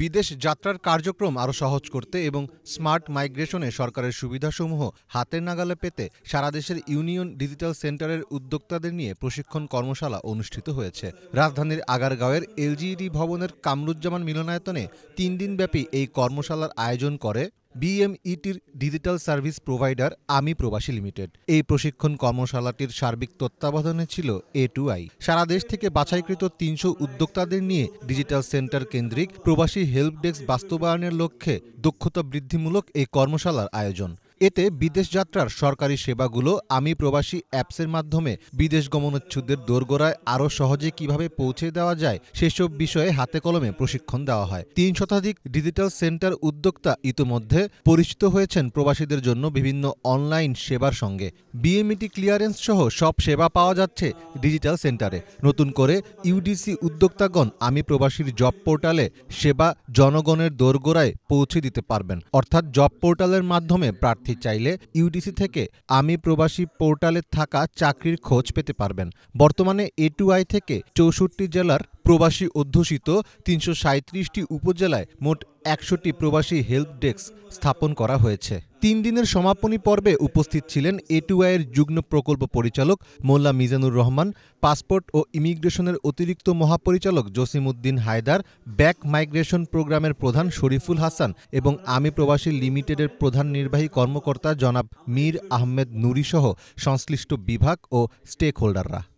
বিদেশ যাত্রার কার্যক্রম আরও সহজ করতে এবং স্মার্ট মাইগ্রেশনে সরকারের সুবিধাসমূহ হাতের নাগালে পেতে সারা দেশের ইউনিয়ন ডিজিটাল সেন্টারের উদ্যোক্তাদের নিয়ে প্রশিক্ষণ কর্মশালা অনুষ্ঠিত হয়েছে রাজধানীর আগারগাঁওয়ের এলজিইডি ভবনের কামরুজ্জামান মিলনায়তনে তিন দিনব্যাপী এই কর্মশালার আয়োজন করে বিএমইটির ডিজিটাল সার্ভিস প্রোভাইডার আমি প্রবাসী লিমিটেড এই প্রশিক্ষণ কর্মশালাটির সার্বিক তত্ত্বাবধানে ছিল এ টু আই সারা দেশ থেকে বাছাইকৃত তিনশো উদ্যোক্তাদের নিয়ে ডিজিটাল সেন্টার কেন্দ্রিক প্রবাসী হেল্প ডেস্ক বাস্তবায়নের লক্ষ্যে দক্ষতা বৃদ্ধিমূলক এই কর্মশালার আয়োজন এতে বিদেশ যাত্রার সরকারি সেবাগুলো আমি প্রবাসী অ্যাপসের মাধ্যমে বিদেশ গমনোচ্ছুদের দোরগোড়ায় আরও সহজে কিভাবে পৌঁছে দেওয়া যায় সেসব বিষয়ে হাতে কলমে প্রশিক্ষণ দেওয়া হয় তিন শতাধিক ডিজিটাল সেন্টার উদ্যোক্তা ইতোমধ্যে পরিচিত হয়েছেন প্রবাসীদের জন্য বিভিন্ন অনলাইন সেবার সঙ্গে বিএমইটি ক্লিয়ারেন্স সহ সব সেবা পাওয়া যাচ্ছে ডিজিটাল সেন্টারে নতুন করে ইউডিসি উদ্যোক্তাগণ আমি প্রবাসীর জব পোর্টালে সেবা জনগণের দোরগোড়ায় পৌঁছে দিতে পারবেন অর্থাৎ জব পোর্টালের মাধ্যমে প্রার্থী প্রার্থী চাইলে ইউডিসি থেকে আমি প্রবাসী পোর্টালে থাকা চাকরির খোঁজ পেতে পারবেন বর্তমানে এটুআই থেকে চৌষট্টি জেলার প্রবাসী অধ্যুষিত তিনশো উপজেলায় মোট একশোটি প্রবাসী হেল্প ডেস্ক স্থাপন করা হয়েছে তিন দিনের সমাপনী পর্বে উপস্থিত ছিলেন এটুআইয়ের যুগ্ম প্রকল্প পরিচালক মোল্লা মিজানুর রহমান পাসপোর্ট ও ইমিগ্রেশনের অতিরিক্ত মহাপরিচালক জসিমউদ্দিন হায়দার ব্যাক মাইগ্রেশন প্রোগ্রামের প্রধান শরীফুল হাসান এবং আমি প্রবাসী লিমিটেডের প্রধান নির্বাহী কর্মকর্তা জনাব মীর আহমেদ নুরিসহ সংশ্লিষ্ট বিভাগ ও স্টেক হোল্ডাররা